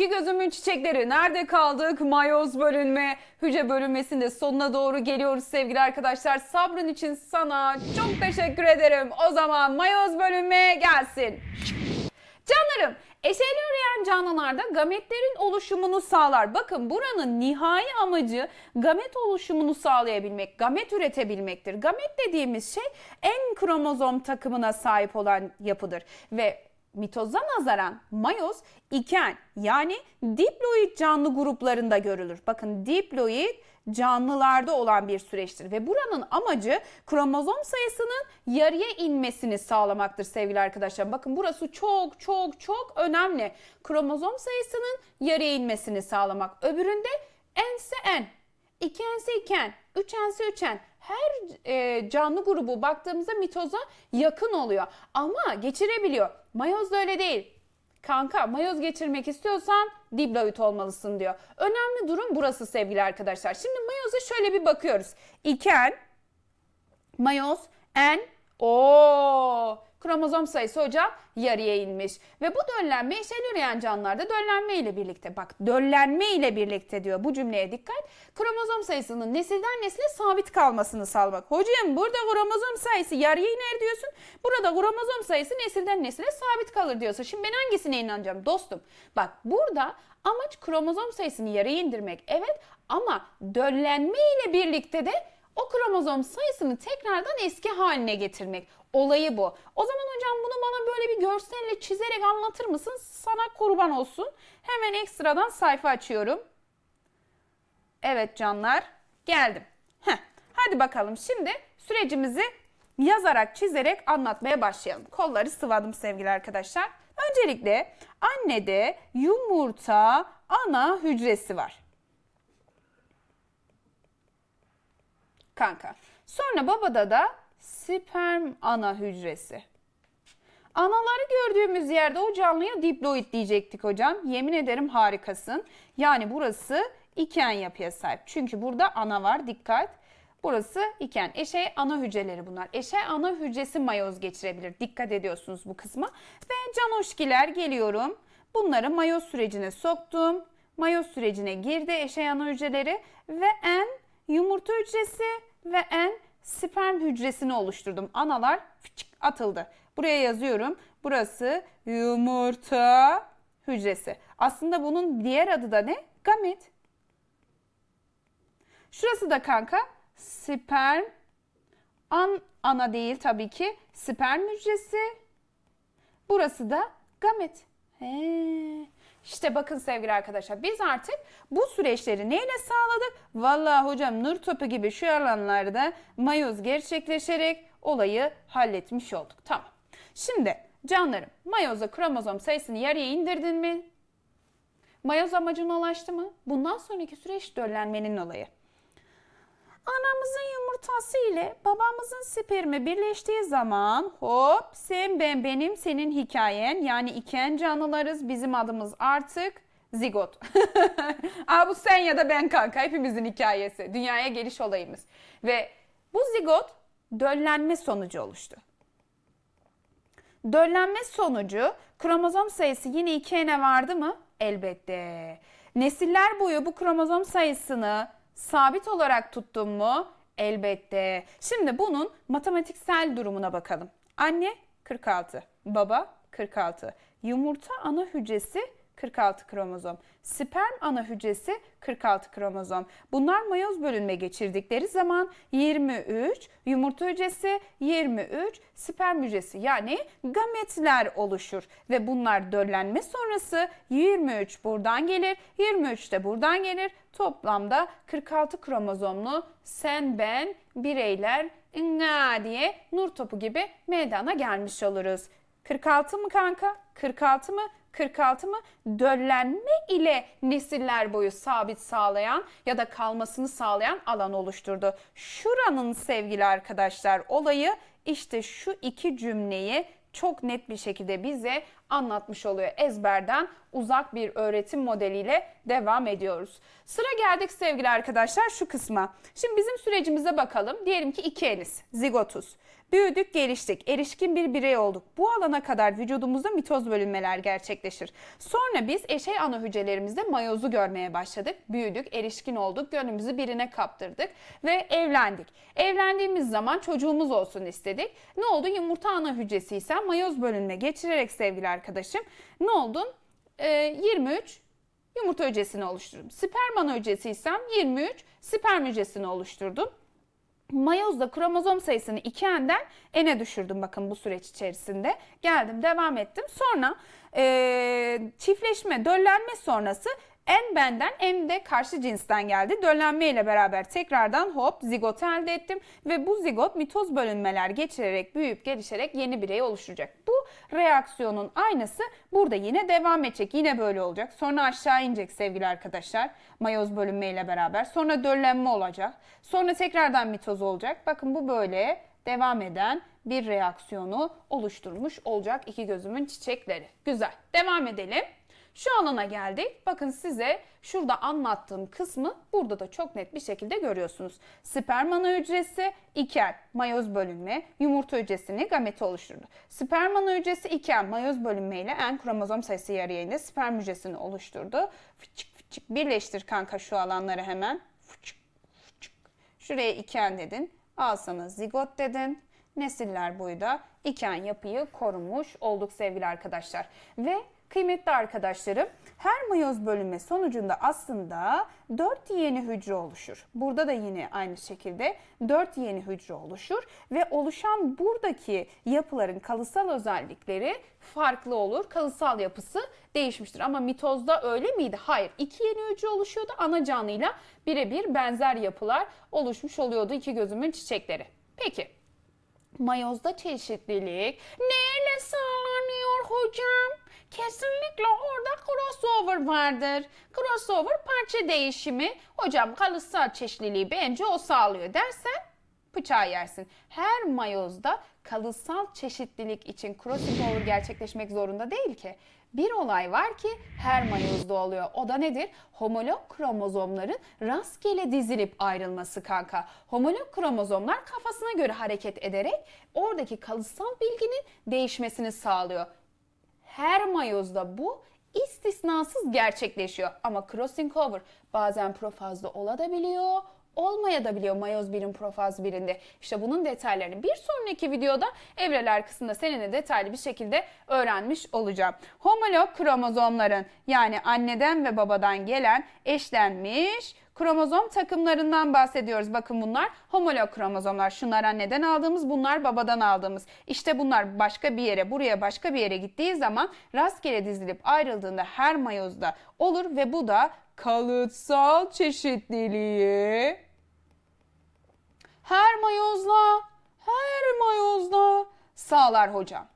İki gözümün çiçekleri nerede kaldık? Mayoz bölünme, hücre bölünmesinde sonuna doğru geliyoruz sevgili arkadaşlar. Sabrın için sana çok teşekkür ederim. O zaman mayoz bölünme gelsin. Canlarım, eşeğli üreyen canlılarda gametlerin oluşumunu sağlar. Bakın buranın nihai amacı gamet oluşumunu sağlayabilmek, gamet üretebilmektir. Gamet dediğimiz şey en kromozom takımına sahip olan yapıdır ve mitoza nazaran mayoz iken yani diploid canlı gruplarında görülür. Bakın diploid canlılarda olan bir süreçtir ve buranın amacı kromozom sayısının yarıya inmesini sağlamaktır sevgili arkadaşlar. Bakın burası çok çok çok önemli. Kromozom sayısının yarıya inmesini sağlamak. Öbüründe ense en, ikense iken, üçense üçen, her e, canlı grubu baktığımızda mitoza yakın oluyor. Ama geçirebiliyor. Mayoz da öyle değil. Kanka mayoz geçirmek istiyorsan diploid olmalısın diyor. Önemli durum burası sevgili arkadaşlar. Şimdi mayoza şöyle bir bakıyoruz. İken, mayoz, en, o Kromozom sayısı hocam yarıya inmiş. Ve bu döllenme eşel üreyen canlılarda döllenme ile birlikte. Bak döllenme ile birlikte diyor bu cümleye dikkat. Kromozom sayısının nesilden nesile sabit kalmasını sağlamak. Hocam burada kromozom sayısı yarıya iner diyorsun. Burada kromozom sayısı nesilden nesile sabit kalır diyorsun. Şimdi ben hangisine inanacağım dostum? Bak burada amaç kromozom sayısını yarıya indirmek. Evet ama döllenme ile birlikte de o kromozom sayısını tekrardan eski haline getirmek. Olayı bu. O zaman hocam bunu bana böyle bir görselle çizerek anlatır mısın? Sana kurban olsun. Hemen ekstradan sayfa açıyorum. Evet canlar geldim. Heh. Hadi bakalım şimdi sürecimizi yazarak çizerek anlatmaya başlayalım. Kolları sıvadım sevgili arkadaşlar. Öncelikle annede yumurta ana hücresi var. kanka. Sonra babada da sperm ana hücresi. Anaları gördüğümüz yerde o canlıya diploid diyecektik hocam. Yemin ederim harikasın. Yani burası iken yapıya sahip. Çünkü burada ana var dikkat. Burası iken. Eşey ana hücreleri bunlar. Eşey ana hücresi mayoz geçirebilir. Dikkat ediyorsunuz bu kısma. Ve canoşkiler geliyorum. Bunları mayoz sürecine soktum. Mayoz sürecine girdi eşey ana hücreleri. Ve en yumurta hücresi ve en sperm hücresini oluşturdum. Analar atıldı. Buraya yazıyorum. Burası yumurta hücresi. Aslında bunun diğer adı da ne? Gamet. Şurası da kanka sperm an ana değil tabii ki sperm hücresi. Burası da gamet. He. İşte bakın sevgili arkadaşlar biz artık bu süreçleri neyle sağladık? Vallahi hocam nur topu gibi şu alanlarda mayoz gerçekleşerek olayı halletmiş olduk. Tamam. Şimdi canlarım mayoza kromozom sayısını yarıya indirdin mi? Mayoz amacına ulaştı mı? Bundan sonraki süreç döllenmenin olayı. Anamızın yumurtası ile babamızın spermi birleştiği zaman hop sen ben benim senin hikayen yani iken canlılarız bizim adımız artık zigot. Aa bu sen ya da ben kanka hepimizin hikayesi. Dünyaya geliş olayımız. Ve bu zigot döllenme sonucu oluştu. Döllenme sonucu kromozom sayısı yine ikiye vardı mı? Elbette. Nesiller boyu bu kromozom sayısını sabit olarak tuttum mu? Elbette. Şimdi bunun matematiksel durumuna bakalım. Anne 46, baba 46. Yumurta ana hücresi 46 kromozom. Sperm ana hücresi 46 kromozom. Bunlar mayoz bölünme geçirdikleri zaman 23, yumurta hücresi 23, sperm hücresi yani gametler oluşur. Ve bunlar döllenme sonrası 23 buradan gelir, 23 de buradan gelir. Toplamda 46 kromozomlu sen ben bireyler nga diye nur topu gibi meydana gelmiş oluruz. 46 mı kanka? 46 mı? 46 mı? Döllenme ile nesiller boyu sabit sağlayan ya da kalmasını sağlayan alan oluşturdu. Şuranın sevgili arkadaşlar olayı işte şu iki cümleyi çok net bir şekilde bize anlatmış oluyor. Ezberden uzak bir öğretim modeliyle devam ediyoruz. Sıra geldik sevgili arkadaşlar şu kısma. Şimdi bizim sürecimize bakalım. Diyelim ki iki eliz, zigotuz. Büyüdük, geliştik, erişkin bir birey olduk. Bu alana kadar vücudumuzda mitoz bölünmeler gerçekleşir. Sonra biz eşey ana hücrelerimizde mayozu görmeye başladık. Büyüdük, erişkin olduk, gönlümüzü birine kaptırdık ve evlendik. Evlendiğimiz zaman çocuğumuz olsun istedik. Ne oldu? Yumurta ana hücresi ise mayoz bölünme geçirerek sevgili arkadaşım. Ne oldun? E, ee, 23 yumurta öcesini oluşturdum. Sperman öcesiysem 23 sperm öcesini oluşturdum. Mayozda kromozom sayısını 2 enden ene düşürdüm bakın bu süreç içerisinde. Geldim devam ettim. Sonra e, çiftleşme, döllenme sonrası en benden hem de karşı cinsten geldi. Döllenme ile beraber tekrardan hop zigot elde ettim ve bu zigot mitoz bölünmeler geçirerek büyüyüp gelişerek yeni birey oluşacak. Bu reaksiyonun aynısı burada yine devam edecek. Yine böyle olacak. Sonra aşağı inecek sevgili arkadaşlar. Mayoz bölünme ile beraber. Sonra döllenme olacak. Sonra tekrardan mitoz olacak. Bakın bu böyle devam eden bir reaksiyonu oluşturmuş olacak iki gözümün çiçekleri. Güzel. Devam edelim. Şu alana geldik. Bakın size şurada anlattığım kısmı burada da çok net bir şekilde görüyorsunuz. Sperm ana hücresi iken mayoz bölünme yumurta hücresini gameti oluşturdu. Sperm ana hücresi iken mayoz bölünme ile en kromozom sayısı yarı yayında sperm hücresini oluşturdu. Fıçık fıçık birleştir kanka şu alanları hemen. Fıçık fıçık. Şuraya iken dedin. Alsana zigot dedin nesiller boyu da iken yapıyı korumuş olduk sevgili arkadaşlar. Ve Kıymetli arkadaşlarım, her mayoz bölünme sonucunda aslında 4 yeni hücre oluşur. Burada da yine aynı şekilde 4 yeni hücre oluşur ve oluşan buradaki yapıların kalısal özellikleri farklı olur. Kalısal yapısı değişmiştir. Ama mitozda öyle miydi? Hayır. İki yeni hücre oluşuyordu. Ana canlıyla birebir benzer yapılar oluşmuş oluyordu iki gözümün çiçekleri. Peki. Mayozda çeşitlilik neyle sağlanıyor hocam? Kesinlikle orada crossover vardır. Crossover parça değişimi. Hocam kalıtsal çeşitliliği bence o sağlıyor dersen bıçağı yersin. Her mayozda kalıtsal çeşitlilik için crossover gerçekleşmek zorunda değil ki. Bir olay var ki her mayozda oluyor. O da nedir? Homolog kromozomların rastgele dizilip ayrılması kanka. Homolog kromozomlar kafasına göre hareket ederek oradaki kalıtsal bilginin değişmesini sağlıyor her mayozda bu istisnasız gerçekleşiyor. Ama crossing over bazen profazda olabiliyor, olmaya da biliyor mayoz birin profaz birinde. İşte bunun detaylarını bir sonraki videoda evreler kısmında seninle detaylı bir şekilde öğrenmiş olacağım. Homolog kromozomların yani anneden ve babadan gelen eşlenmiş Kromozom takımlarından bahsediyoruz. Bakın bunlar homolog kromozomlar. Şunlar anneden aldığımız, bunlar babadan aldığımız. İşte bunlar başka bir yere, buraya başka bir yere gittiği zaman rastgele dizilip ayrıldığında her mayozda olur ve bu da kalıtsal çeşitliliği her mayozla, her mayozla sağlar hocam.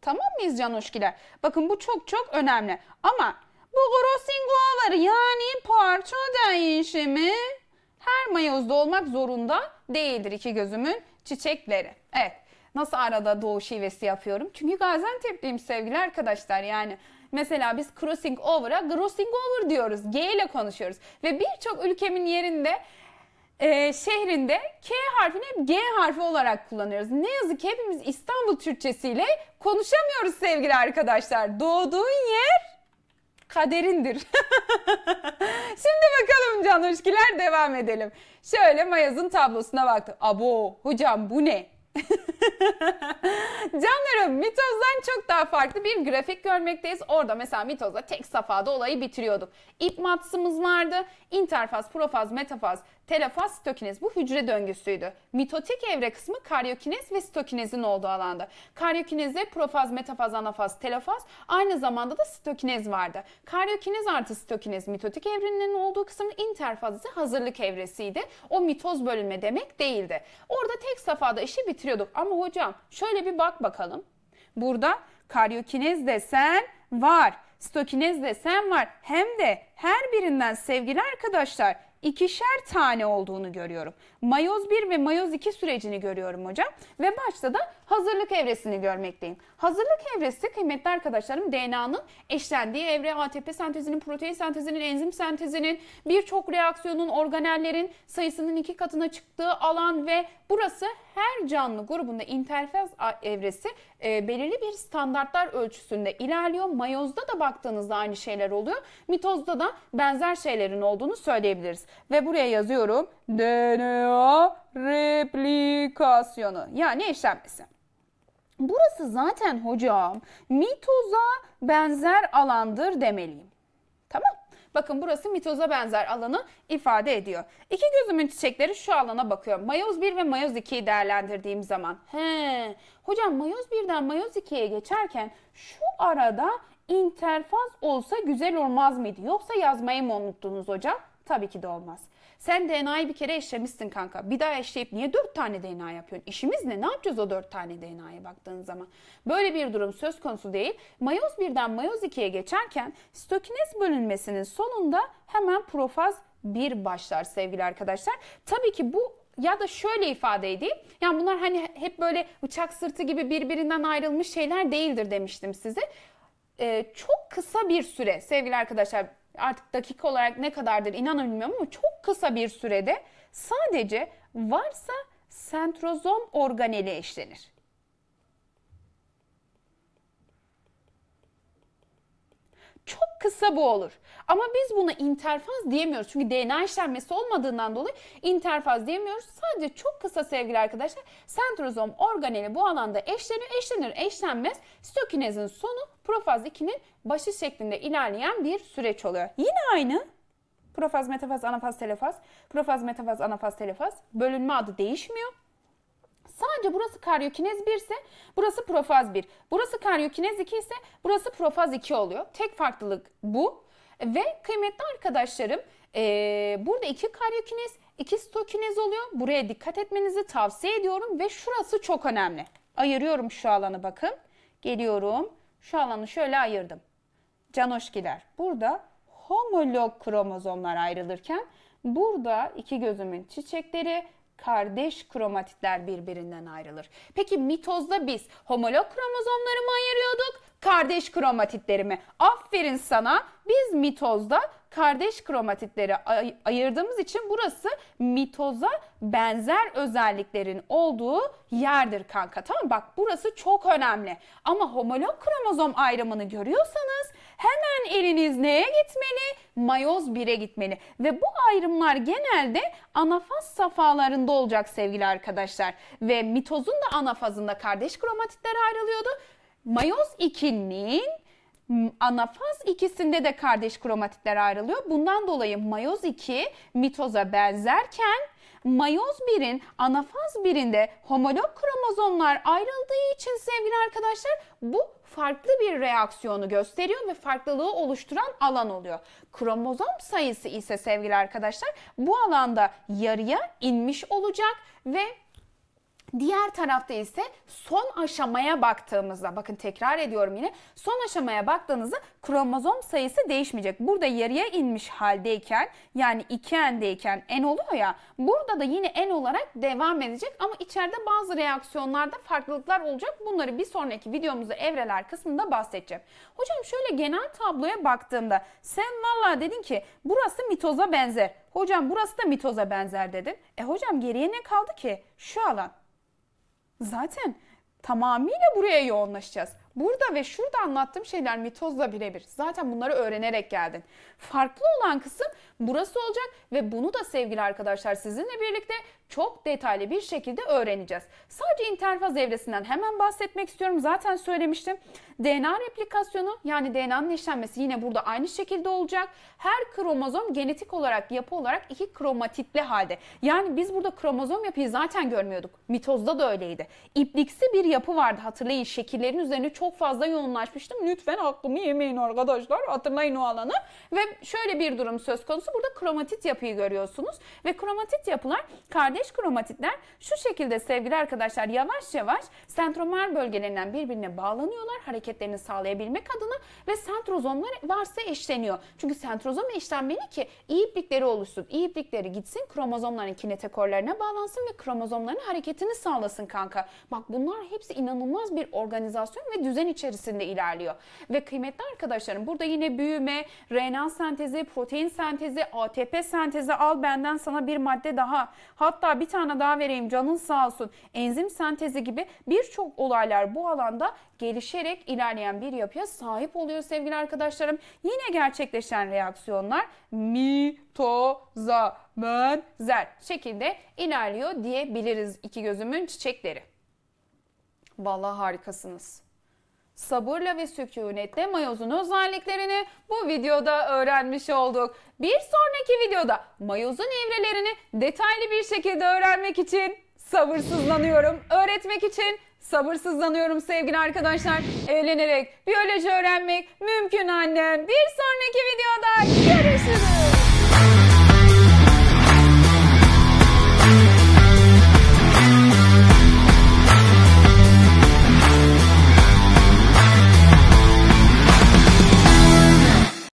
Tamam mıyız canuşkiler? Bakın bu çok çok önemli. Ama bu grossing lower yani parça değişimi her mayozda olmak zorunda değildir iki gözümün çiçekleri. Evet. Nasıl arada doğu şivesi yapıyorum? Çünkü Gaziantep'liyim sevgili arkadaşlar. Yani Mesela biz crossing over'a crossing over diyoruz. G ile konuşuyoruz. Ve birçok ülkemin yerinde e, şehrinde K harfini hep G harfi olarak kullanıyoruz. Ne yazık ki hepimiz İstanbul Türkçesiyle konuşamıyoruz sevgili arkadaşlar. Doğduğun yer kaderindir. Şimdi bakalım Canoşkiler devam edelim. Şöyle Mayaz'ın tablosuna baktım. Abo hocam bu ne? Canlarım mitozdan çok daha farklı bir grafik görmekteyiz. Orada mesela mitozda tek safhada olayı bitiriyorduk. İp matsımız vardı. İnterfaz, profaz, metafaz Telofaz sitokinez bu hücre döngüsüydü. Mitotik evre kısmı karyokinez ve sitokinezin olduğu alanda. Karyokinezde profaz, metafaz, anafaz, telofaz aynı zamanda da sitokinez vardı. Karyokinez artı sitokinez mitotik evrenin olduğu kısmın interfaz ise hazırlık evresiydi. O mitoz bölünme demek değildi. Orada tek safhada işi bitiriyorduk. Ama hocam şöyle bir bak bakalım. Burada karyokinez desen var. Stokinez desen var. Hem de her birinden sevgili arkadaşlar ikişer tane olduğunu görüyorum mayoz 1 ve mayoz 2 sürecini görüyorum hocam. Ve başta da hazırlık evresini görmekteyim. Hazırlık evresi kıymetli arkadaşlarım DNA'nın eşlendiği evre ATP sentezinin, protein sentezinin, enzim sentezinin, birçok reaksiyonun, organellerin sayısının iki katına çıktığı alan ve burası her canlı grubunda interfaz evresi e, belirli bir standartlar ölçüsünde ilerliyor. Mayozda da baktığınızda aynı şeyler oluyor. Mitozda da benzer şeylerin olduğunu söyleyebiliriz. Ve buraya yazıyorum DNA replikasyonu yani eşlenmesi. Burası zaten hocam mitoza benzer alandır demeliyim. Tamam. Bakın burası mitoza benzer alanı ifade ediyor. İki gözümün çiçekleri şu alana bakıyor. Mayoz 1 ve mayoz 2'yi değerlendirdiğim zaman. He. Hocam mayoz 1'den mayoz 2'ye geçerken şu arada interfaz olsa güzel olmaz mıydı? Yoksa yazmayı mı unuttunuz hocam? Tabii ki de olmaz. Sen DNA'yı bir kere eşlemişsin kanka. Bir daha eşleyip niye dört tane DNA yapıyorsun? İşimiz ne? Ne yapacağız o dört tane DNA'ya baktığın zaman? Böyle bir durum söz konusu değil. Mayoz birden mayoz ikiye geçerken stokinez bölünmesinin sonunda hemen profaz bir başlar sevgili arkadaşlar. Tabii ki bu ya da şöyle ifade edeyim. Yani bunlar hani hep böyle bıçak sırtı gibi birbirinden ayrılmış şeyler değildir demiştim size. Ee, çok kısa bir süre sevgili arkadaşlar artık dakika olarak ne kadardır inan ama çok kısa bir sürede sadece varsa sentrozom organeli eşlenir. kısa bu olur. Ama biz buna interfaz diyemiyoruz. Çünkü DNA işlenmesi olmadığından dolayı interfaz diyemiyoruz. Sadece çok kısa sevgili arkadaşlar sentrozom organeli bu alanda eşleniyor. Eşlenir eşlenmez sitokinezin sonu profaz 2'nin başı şeklinde ilerleyen bir süreç oluyor. Yine aynı Profaz, metafaz, anafaz, telefaz. Profaz, metafaz, anafaz, telefaz. Bölünme adı değişmiyor. Sadece burası karyokinez 1 ise burası profaz 1. Burası karyokinez 2 ise burası profaz 2 oluyor. Tek farklılık bu. Ve kıymetli arkadaşlarım ee, burada iki karyokinez, iki stokinez oluyor. Buraya dikkat etmenizi tavsiye ediyorum ve şurası çok önemli. Ayırıyorum şu alanı bakın. Geliyorum. Şu alanı şöyle ayırdım. Canoşkiler. Burada homolog kromozomlar ayrılırken burada iki gözümün çiçekleri, kardeş kromatitler birbirinden ayrılır. Peki mitozda biz homolog kromozomları mı ayırıyorduk? Kardeş kromatitleri mi? Aferin sana. Biz mitozda kardeş kromatitleri ay- ayırdığımız için burası mitoza benzer özelliklerin olduğu yerdir kanka. Tamam bak burası çok önemli. Ama homolog kromozom ayrımını görüyorsanız Hemen eliniz neye gitmeli? Mayoz 1'e gitmeli. Ve bu ayrımlar genelde anafaz safhalarında olacak sevgili arkadaşlar. Ve mitozun da anafazında kardeş kromatitler ayrılıyordu. Mayoz 2'nin anafaz ikisinde de kardeş kromatitler ayrılıyor. Bundan dolayı mayoz 2 mitoza benzerken mayoz 1'in anafaz 1'inde homolog kromozomlar ayrıldığı için sevgili arkadaşlar bu farklı bir reaksiyonu gösteriyor ve farklılığı oluşturan alan oluyor. Kromozom sayısı ise sevgili arkadaşlar bu alanda yarıya inmiş olacak ve Diğer tarafta ise son aşamaya baktığımızda bakın tekrar ediyorum yine son aşamaya baktığınızda kromozom sayısı değişmeyecek. Burada yarıya inmiş haldeyken yani 2N'deyken N oluyor ya burada da yine N olarak devam edecek ama içeride bazı reaksiyonlarda farklılıklar olacak. Bunları bir sonraki videomuzda evreler kısmında bahsedeceğim. Hocam şöyle genel tabloya baktığımda sen valla dedin ki burası mitoza benzer. Hocam burası da mitoza benzer dedin. E hocam geriye ne kaldı ki? Şu alan Zaten tamamıyla buraya yoğunlaşacağız. Burada ve şurada anlattığım şeyler mitozla birebir. Zaten bunları öğrenerek geldin. Farklı olan kısım burası olacak ve bunu da sevgili arkadaşlar sizinle birlikte çok detaylı bir şekilde öğreneceğiz. Sadece interfaz evresinden hemen bahsetmek istiyorum. Zaten söylemiştim. DNA replikasyonu yani DNA'nın işlenmesi yine burada aynı şekilde olacak. Her kromozom genetik olarak yapı olarak iki kromatitli halde. Yani biz burada kromozom yapıyı zaten görmüyorduk. Mitozda da öyleydi. İpliksi bir yapı vardı hatırlayın şekillerin üzerine çok çok fazla yoğunlaşmıştım. Lütfen aklımı yemeyin arkadaşlar. Hatırlayın o alanı. Ve şöyle bir durum söz konusu. Burada kromatit yapıyı görüyorsunuz. Ve kromatit yapılar, kardeş kromatitler şu şekilde sevgili arkadaşlar yavaş yavaş sentromer bölgelerinden birbirine bağlanıyorlar. Hareketlerini sağlayabilmek adına ve sentrozomlar varsa eşleniyor. Çünkü sentrozom eşlenmeli ki iyi iplikleri oluşsun. İyi iplikleri gitsin kromozomların kinetokorlarına bağlansın ve kromozomların hareketini sağlasın kanka. Bak bunlar hepsi inanılmaz bir organizasyon ve düzen düzen içerisinde ilerliyor. Ve kıymetli arkadaşlarım burada yine büyüme, RNA sentezi, protein sentezi, ATP sentezi al benden sana bir madde daha. Hatta bir tane daha vereyim canın sağ olsun. Enzim sentezi gibi birçok olaylar bu alanda gelişerek ilerleyen bir yapıya sahip oluyor sevgili arkadaşlarım. Yine gerçekleşen reaksiyonlar mitoza benzer şekilde ilerliyor diyebiliriz iki gözümün çiçekleri. Vallahi harikasınız sabırla ve sükunetle mayozun özelliklerini bu videoda öğrenmiş olduk. Bir sonraki videoda mayozun evrelerini detaylı bir şekilde öğrenmek için sabırsızlanıyorum. Öğretmek için sabırsızlanıyorum sevgili arkadaşlar. Evlenerek biyoloji öğrenmek mümkün annem. Bir sonraki videoda görüşürüz.